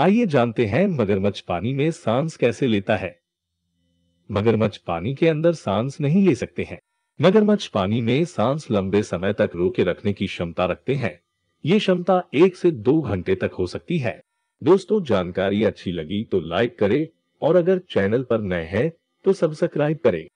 आइए जानते हैं मगरमच्छ पानी में सांस कैसे लेता है मगरमच्छ पानी के अंदर सांस नहीं ले सकते हैं मगरमच्छ पानी में सांस लंबे समय तक रोके रखने की क्षमता रखते हैं ये क्षमता एक से दो घंटे तक हो सकती है दोस्तों जानकारी अच्छी लगी तो लाइक करें और अगर चैनल पर नए हैं तो सब्सक्राइब करें